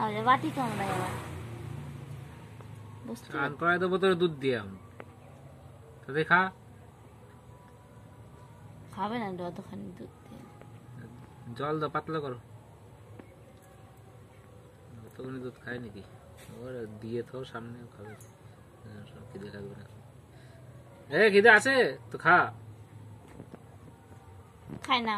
আরে বাটি দুধ দিয়ে তো দেখা খাবে না দুধ দিয়ে জল দাও পাতলা করো দুধ খায় নাকি ওর দিয়ে তো সামনে খাবে হ্যাঁ, খিদে লাগবে না এ খিদে আছে তো খা খায় না